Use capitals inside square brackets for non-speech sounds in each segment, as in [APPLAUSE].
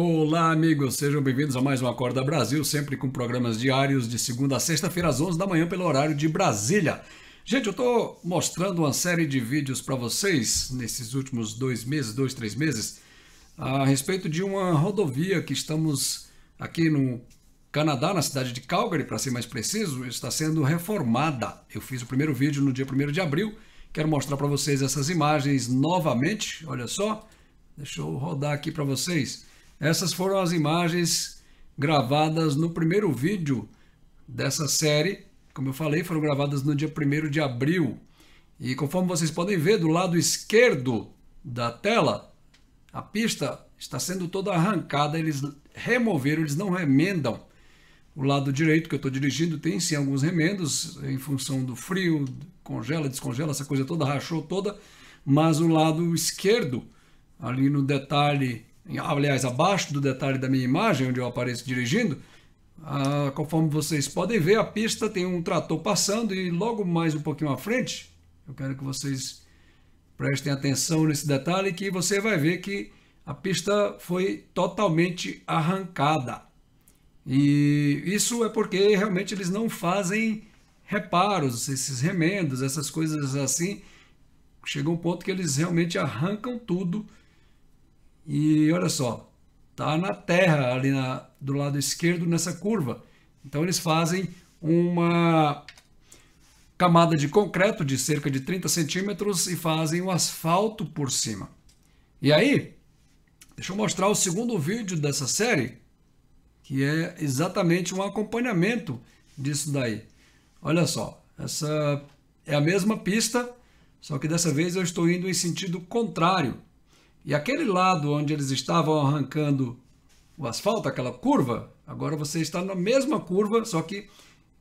Olá, amigos, sejam bem-vindos a mais um Acorda Brasil, sempre com programas diários de segunda a sexta-feira às 11 da manhã pelo horário de Brasília. Gente, eu estou mostrando uma série de vídeos para vocês nesses últimos dois meses, dois, três meses, a respeito de uma rodovia que estamos aqui no Canadá, na cidade de Calgary, para ser mais preciso, está sendo reformada. Eu fiz o primeiro vídeo no dia 1 de abril, quero mostrar para vocês essas imagens novamente, olha só, deixa eu rodar aqui para vocês. Essas foram as imagens gravadas no primeiro vídeo dessa série. Como eu falei, foram gravadas no dia 1 de abril. E conforme vocês podem ver, do lado esquerdo da tela, a pista está sendo toda arrancada. Eles removeram, eles não remendam. O lado direito que eu estou dirigindo tem sim alguns remendos, em função do frio, congela, descongela, essa coisa toda, rachou toda. Mas o lado esquerdo, ali no detalhe aliás, abaixo do detalhe da minha imagem, onde eu apareço dirigindo, ah, conforme vocês podem ver, a pista tem um trator passando e logo mais um pouquinho à frente, eu quero que vocês prestem atenção nesse detalhe que você vai ver que a pista foi totalmente arrancada. E isso é porque realmente eles não fazem reparos, esses remendos, essas coisas assim. Chega um ponto que eles realmente arrancam tudo e olha só, tá na terra ali na, do lado esquerdo nessa curva. Então eles fazem uma camada de concreto de cerca de 30 centímetros e fazem o asfalto por cima. E aí, deixa eu mostrar o segundo vídeo dessa série, que é exatamente um acompanhamento disso daí. Olha só, essa é a mesma pista, só que dessa vez eu estou indo em sentido contrário. E aquele lado onde eles estavam arrancando o asfalto, aquela curva, agora você está na mesma curva, só que,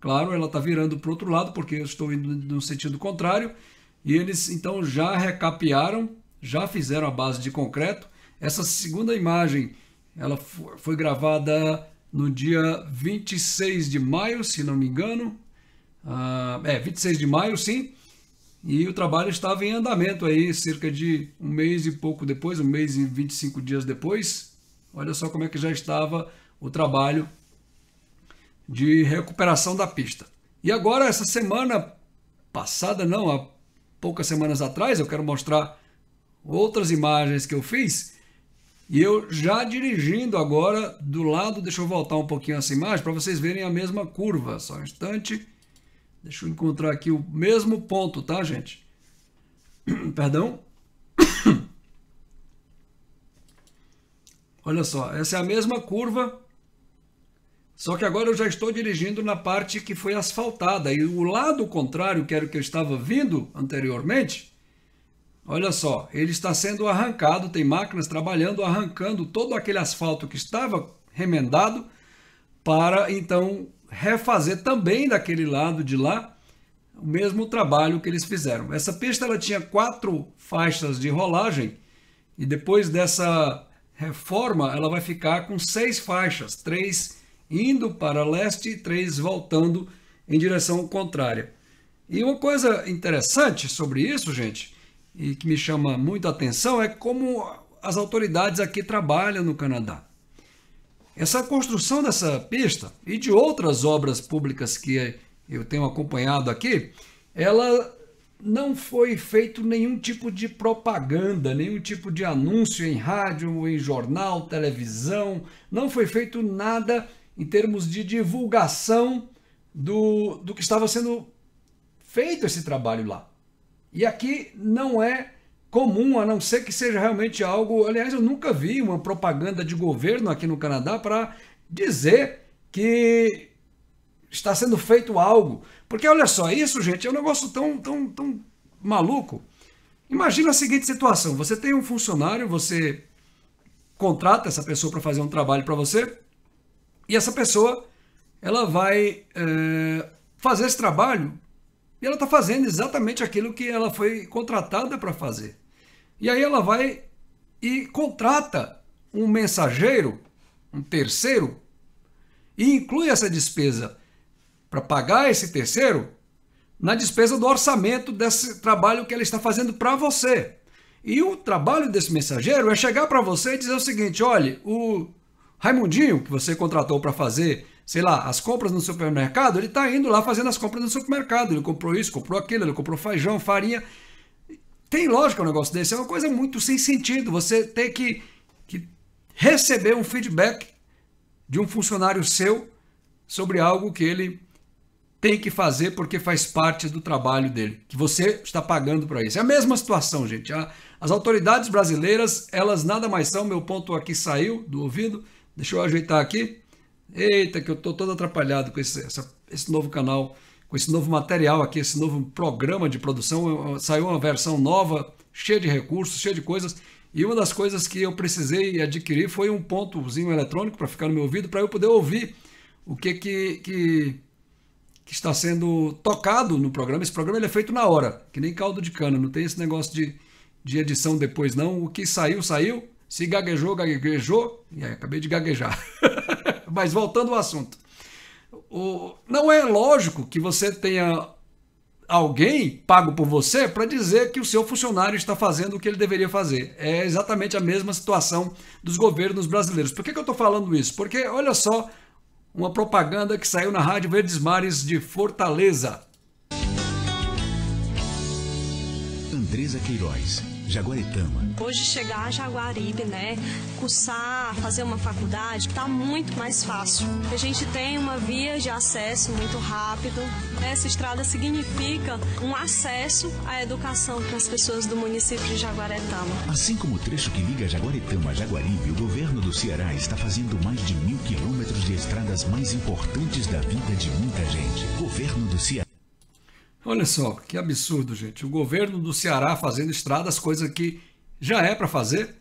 claro, ela está virando para o outro lado, porque eu estou indo no sentido contrário. E eles então já recapearam, já fizeram a base de concreto. Essa segunda imagem ela foi gravada no dia 26 de maio, se não me engano. Ah, é, 26 de maio, sim. E o trabalho estava em andamento aí, cerca de um mês e pouco depois, um mês e 25 dias depois. Olha só como é que já estava o trabalho de recuperação da pista. E agora, essa semana passada, não, há poucas semanas atrás, eu quero mostrar outras imagens que eu fiz. E eu já dirigindo agora do lado, deixa eu voltar um pouquinho essa imagem para vocês verem a mesma curva. Só um instante. Deixa eu encontrar aqui o mesmo ponto, tá, gente? [CLEARS THROAT] Perdão. [CLEARS THROAT] Olha só, essa é a mesma curva, só que agora eu já estou dirigindo na parte que foi asfaltada. E o lado contrário, que era o que eu estava vindo anteriormente, olha só, ele está sendo arrancado, tem máquinas trabalhando, arrancando todo aquele asfalto que estava remendado para então refazer também daquele lado de lá o mesmo trabalho que eles fizeram. Essa pista ela tinha quatro faixas de rolagem e depois dessa reforma ela vai ficar com seis faixas, três indo para leste e três voltando em direção contrária. E uma coisa interessante sobre isso, gente, e que me chama muito atenção é como as autoridades aqui trabalham no Canadá. Essa construção dessa pista e de outras obras públicas que eu tenho acompanhado aqui, ela não foi feito nenhum tipo de propaganda, nenhum tipo de anúncio em rádio, em jornal, televisão, não foi feito nada em termos de divulgação do, do que estava sendo feito esse trabalho lá. E aqui não é comum, a não ser que seja realmente algo. Aliás, eu nunca vi uma propaganda de governo aqui no Canadá para dizer que está sendo feito algo. Porque olha só, isso, gente, é um negócio tão, tão, tão maluco. Imagina a seguinte situação: você tem um funcionário, você contrata essa pessoa para fazer um trabalho para você, e essa pessoa ela vai é, fazer esse trabalho e ela está fazendo exatamente aquilo que ela foi contratada para fazer. E aí ela vai e contrata um mensageiro, um terceiro, e inclui essa despesa para pagar esse terceiro na despesa do orçamento desse trabalho que ela está fazendo para você. E o trabalho desse mensageiro é chegar para você e dizer o seguinte: olha, o Raimundinho, que você contratou para fazer, sei lá, as compras no supermercado, ele está indo lá fazendo as compras no supermercado. Ele comprou isso, comprou aquilo, ele comprou feijão, farinha. Tem lógica um negócio desse, é uma coisa muito sem sentido. Você ter que, que receber um feedback de um funcionário seu sobre algo que ele tem que fazer porque faz parte do trabalho dele, que você está pagando para isso. É a mesma situação, gente. As autoridades brasileiras, elas nada mais são, meu ponto aqui saiu do ouvido, deixa eu ajeitar aqui. Eita, que eu estou todo atrapalhado com esse, essa, esse novo canal com esse novo material aqui, esse novo programa de produção. Saiu uma versão nova, cheia de recursos, cheia de coisas. E uma das coisas que eu precisei adquirir foi um pontozinho eletrônico para ficar no meu ouvido, para eu poder ouvir o que, que, que, que, está sendo tocado no programa. Esse programa ele é feito na hora, que nem caldo de cana, não tem esse negócio de, de edição depois, não. O que saiu, saiu. Se gaguejou, gaguejou. E aí, acabei de gaguejar. [LAUGHS] Mas voltando ao assunto. O, não é lógico que você tenha alguém pago por você para dizer que o seu funcionário está fazendo o que ele deveria fazer. É exatamente a mesma situação dos governos brasileiros. Por que, que eu estou falando isso? Porque olha só uma propaganda que saiu na Rádio Verdes Mares de Fortaleza. Andresa Queiroz Jaguaritama. Hoje chegar a Jaguaribe, né? Cursar, fazer uma faculdade, está muito mais fácil. A gente tem uma via de acesso muito rápido. Essa estrada significa um acesso à educação para as pessoas do município de Jaguaretama. Assim como o trecho que liga Jaguaretama a Jaguaribe, o governo do Ceará está fazendo mais de mil quilômetros de estradas mais importantes da vida de muita gente. Governo do Ceará. Olha só, que absurdo, gente. O governo do Ceará fazendo estradas, coisa que já é para fazer.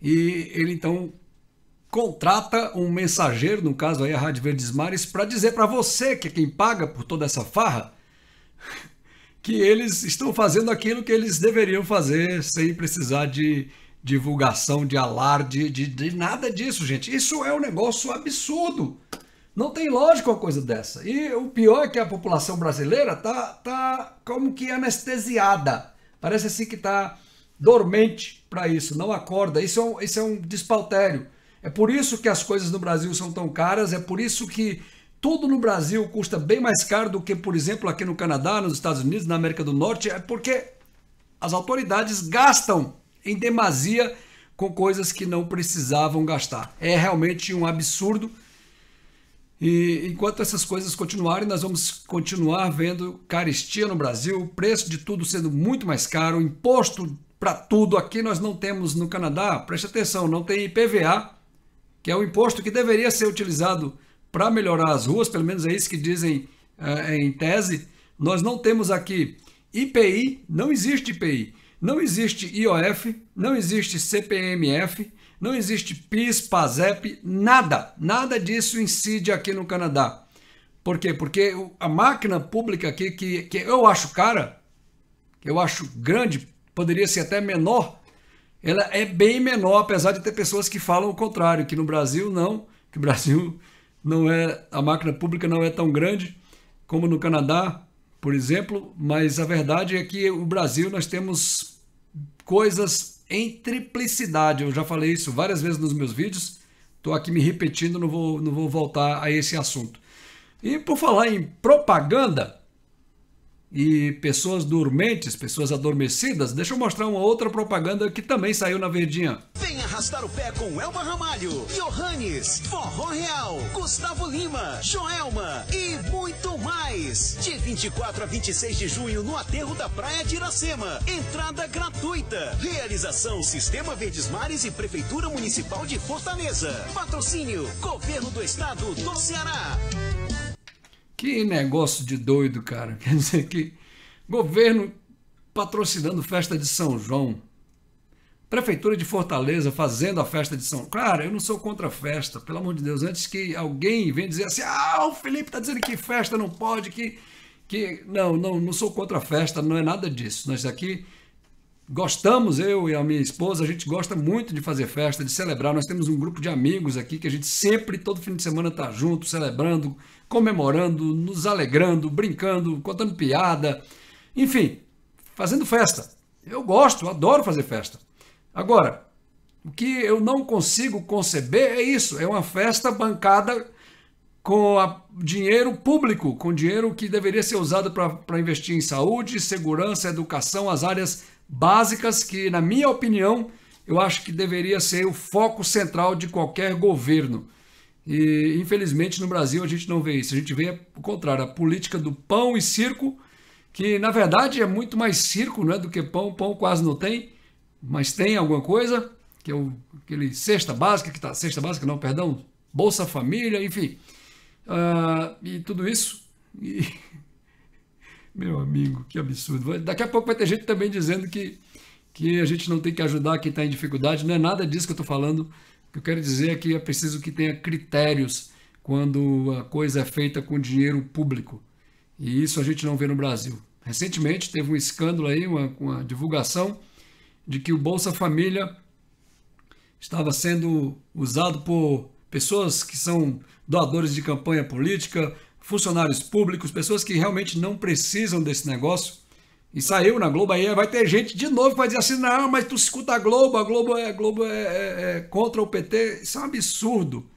E ele então contrata um mensageiro, no caso aí a Rádio Verdes Mares, para dizer para você, que é quem paga por toda essa farra, [LAUGHS] que eles estão fazendo aquilo que eles deveriam fazer sem precisar de divulgação, de alarde, de, de nada disso, gente. Isso é um negócio absurdo. Não tem lógica uma coisa dessa. E o pior é que a população brasileira tá, tá como que anestesiada. Parece assim que tá dormente para isso, não acorda. Isso é, um, isso é um despautério. É por isso que as coisas no Brasil são tão caras, é por isso que tudo no Brasil custa bem mais caro do que, por exemplo, aqui no Canadá, nos Estados Unidos, na América do Norte, é porque as autoridades gastam em demasia com coisas que não precisavam gastar. É realmente um absurdo. E enquanto essas coisas continuarem, nós vamos continuar vendo caristia no Brasil, preço de tudo sendo muito mais caro, imposto para tudo. Aqui nós não temos no Canadá, preste atenção, não tem IPVA, que é o imposto que deveria ser utilizado para melhorar as ruas, pelo menos é isso que dizem é, em tese. Nós não temos aqui IPI, não existe IPI, não existe IOF, não existe CPMF, não existe PIS, PASEP, nada, nada disso incide aqui no Canadá. Por quê? Porque a máquina pública aqui, que, que eu acho cara, que eu acho grande, poderia ser até menor, ela é bem menor, apesar de ter pessoas que falam o contrário, que no Brasil não, que o Brasil não é, a máquina pública não é tão grande como no Canadá, por exemplo, mas a verdade é que o Brasil nós temos coisas em triplicidade. Eu já falei isso várias vezes nos meus vídeos. Estou aqui me repetindo, não vou, não vou voltar a esse assunto. E por falar em propaganda e pessoas dormentes, pessoas adormecidas, deixa eu mostrar uma outra propaganda que também saiu na Verdinha. Arrastar o Pé com Elba Ramalho, Johannes, Forró Real, Gustavo Lima, Joelma e muito mais. De 24 a 26 de junho no Aterro da Praia de Iracema. Entrada gratuita. Realização Sistema Verdes Mares e Prefeitura Municipal de Fortaleza. Patrocínio Governo do Estado do Ceará. Que negócio de doido, cara. [LAUGHS] Quer dizer que governo patrocinando festa de São João. Prefeitura de Fortaleza fazendo a festa de São. Claro, eu não sou contra a festa, pelo amor de Deus. Antes que alguém venha dizer assim, ah, o Felipe está dizendo que festa não pode, que. que... Não, não, não sou contra a festa, não é nada disso. Nós aqui gostamos, eu e a minha esposa, a gente gosta muito de fazer festa, de celebrar. Nós temos um grupo de amigos aqui que a gente sempre, todo fim de semana, está junto, celebrando, comemorando, nos alegrando, brincando, contando piada, enfim, fazendo festa. Eu gosto, adoro fazer festa. Agora, o que eu não consigo conceber é isso: é uma festa bancada com a, dinheiro público, com dinheiro que deveria ser usado para investir em saúde, segurança, educação, as áreas básicas que, na minha opinião, eu acho que deveria ser o foco central de qualquer governo. E, infelizmente, no Brasil a gente não vê isso. A gente vê o contrário, a política do pão e circo, que na verdade é muito mais circo né, do que pão, pão quase não tem. Mas tem alguma coisa, que é o, aquele cesta básica, que está, cesta básica não, perdão, Bolsa Família, enfim. Uh, e tudo isso. E... [LAUGHS] Meu amigo, que absurdo. Daqui a pouco vai ter gente também dizendo que, que a gente não tem que ajudar quem está em dificuldade. Não é nada disso que eu estou falando. O que eu quero dizer é que é preciso que tenha critérios quando a coisa é feita com dinheiro público. E isso a gente não vê no Brasil. Recentemente teve um escândalo aí, uma, uma divulgação de que o Bolsa Família estava sendo usado por pessoas que são doadores de campanha política, funcionários públicos, pessoas que realmente não precisam desse negócio. E saiu na Globo aí, vai ter gente de novo que vai dizer assim, não, mas tu escuta a Globo, a Globo é, a Globo é, é, é contra o PT. Isso é um absurdo.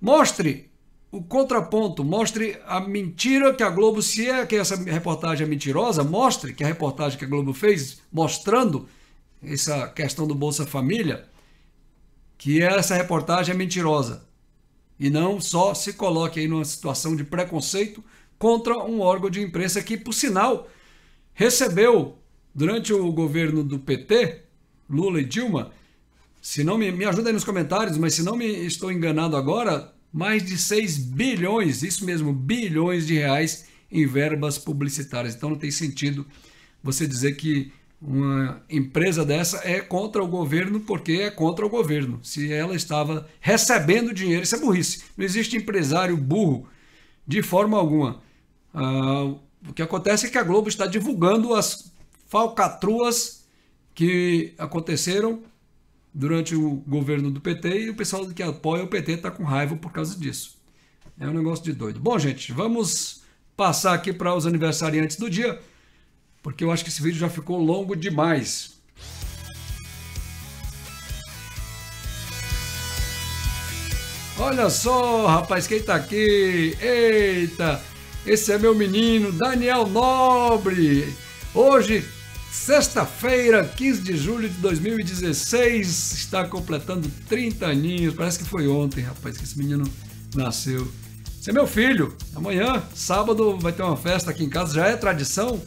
Mostre o contraponto, mostre a mentira que a Globo, se é que essa reportagem é mentirosa, mostre que a reportagem que a Globo fez, mostrando essa questão do Bolsa Família, que essa reportagem é mentirosa. E não só se coloque aí numa situação de preconceito contra um órgão de imprensa que, por sinal, recebeu durante o governo do PT, Lula e Dilma, se não me, me ajuda aí nos comentários, mas se não me estou enganado agora, mais de 6 bilhões, isso mesmo, bilhões de reais em verbas publicitárias. Então não tem sentido você dizer que uma empresa dessa é contra o governo porque é contra o governo. Se ela estava recebendo dinheiro, isso é burrice. Não existe empresário burro de forma alguma. Ah, o que acontece é que a Globo está divulgando as falcatruas que aconteceram durante o governo do PT e o pessoal que apoia o PT está com raiva por causa disso. É um negócio de doido. Bom, gente, vamos passar aqui para os aniversariantes do dia porque eu acho que esse vídeo já ficou longo demais. Olha só, rapaz, quem tá aqui? Eita! Esse é meu menino, Daniel Nobre. Hoje, sexta-feira, 15 de julho de 2016, está completando 30 aninhos. Parece que foi ontem, rapaz, que esse menino nasceu. Esse é meu filho. Amanhã, sábado, vai ter uma festa aqui em casa, já é tradição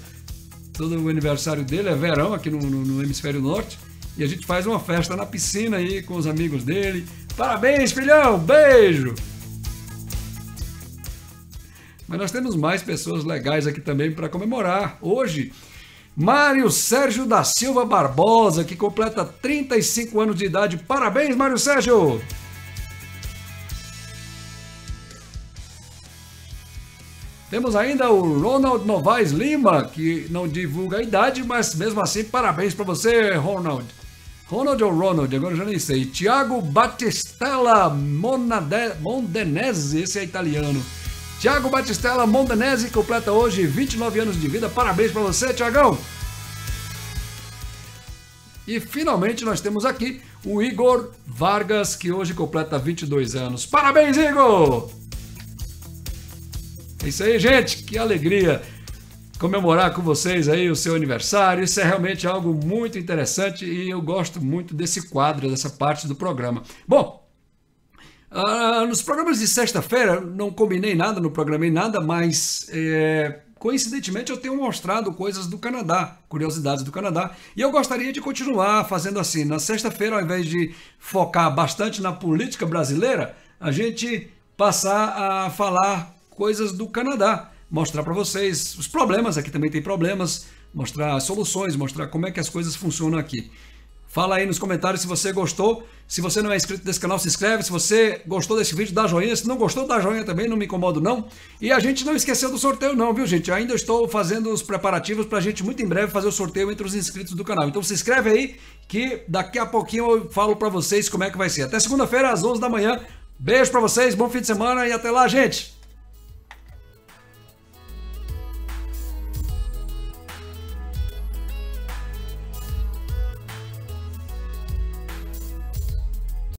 todo o aniversário dele é verão aqui no, no, no Hemisfério Norte. E a gente faz uma festa na piscina aí com os amigos dele. Parabéns, filhão! Beijo! Mas nós temos mais pessoas legais aqui também para comemorar. Hoje, Mário Sérgio da Silva Barbosa, que completa 35 anos de idade. Parabéns, Mário Sérgio! Temos ainda o Ronald Novaes Lima, que não divulga a idade, mas mesmo assim, parabéns para você, Ronald. Ronald ou Ronald, agora eu já nem sei. Tiago Battistella Monade Mondenese, esse é italiano. Tiago Battistella Mondenese completa hoje 29 anos de vida. Parabéns para você, Tiagão. E finalmente nós temos aqui o Igor Vargas, que hoje completa 22 anos. Parabéns, Igor! É isso aí, gente, que alegria comemorar com vocês aí o seu aniversário. Isso é realmente algo muito interessante e eu gosto muito desse quadro, dessa parte do programa. Bom, uh, nos programas de sexta-feira, não combinei nada, não programei nada, mas é, coincidentemente eu tenho mostrado coisas do Canadá, curiosidades do Canadá, e eu gostaria de continuar fazendo assim. Na sexta-feira, ao invés de focar bastante na política brasileira, a gente passar a falar coisas do Canadá, mostrar para vocês os problemas, aqui também tem problemas, mostrar soluções, mostrar como é que as coisas funcionam aqui. Fala aí nos comentários se você gostou. Se você não é inscrito desse canal, se inscreve. Se você gostou desse vídeo, dá joinha. Se não gostou, dá joinha também, não me incomodo não. E a gente não esqueceu do sorteio não, viu gente? ainda estou fazendo os preparativos para a gente muito em breve fazer o sorteio entre os inscritos do canal. Então se inscreve aí que daqui a pouquinho eu falo para vocês como é que vai ser. Até segunda-feira às 11 da manhã. Beijo para vocês, bom fim de semana e até lá, gente!